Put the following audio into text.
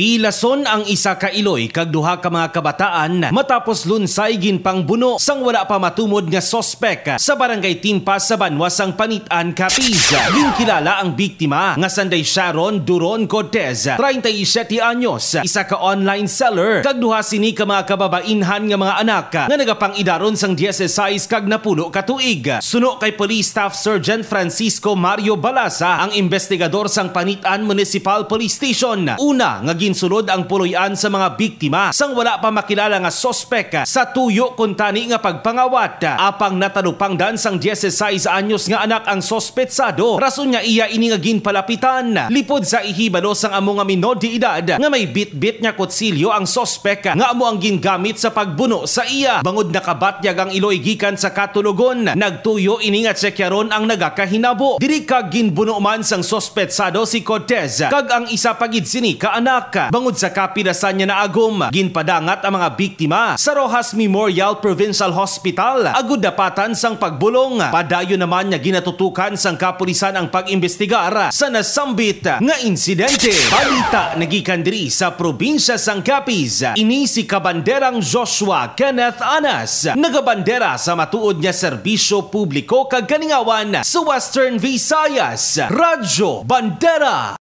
Pilason ang isa ka iloy kag duha ka mga kabataan matapos lunsay ginpang buno sang wala pa matumod nga sospek sa barangay Timpa sa Banwasang Panitan Capiz. Ginkilala ang biktima nga Sanday Sharon Duron Cortez, 37 anyos, isa ka online seller kag duha sini ka mga kababainhan nga mga anak nga nagapangidaron sang DSSI kag napulo ka tuig. Suno kay Police Staff Sergeant Francisco Mario Balasa ang investigador sang Panitan Municipal Police Station. Una nga insulod ang puloyan sa mga biktima sang wala pa makilala nga sospek sa tuyo kun nga pagpangawat. Apang natalupang dan sang 16 anyos nga anak ang sospetsado. Rason nga iya ini nga ginpalapitan. Lipod sa ihibalo sang amo nga minor di edad nga may bitbit nga kutsilyo ang sospek nga amo ang gingamit sa pagbuno sa iya. Bangod nakabatyag ang iloy gikan sa katulogon. Nagtuyo ini nga tsekyaron ang nagakahinabo. Diri ka ginbuno man sang sospetsado si Cortez kag ang isa pagid sini ka anak. Pampanga. Bangod sa kapirasan niya na agom, ginpadangat ang mga biktima sa Rojas Memorial Provincial Hospital. Agud dapatan sang pagbulong. Padayo naman niya ginatutukan sang kapulisan ang pag-imbestigar sa nasambit nga insidente. Balita nagikan diri sa probinsya sang Capiz. Ini si kabanderang Joshua Kenneth Anas. Nagabandera sa matuod niya serbisyo publiko kag kaningawan sa Western Visayas. Radyo Bandera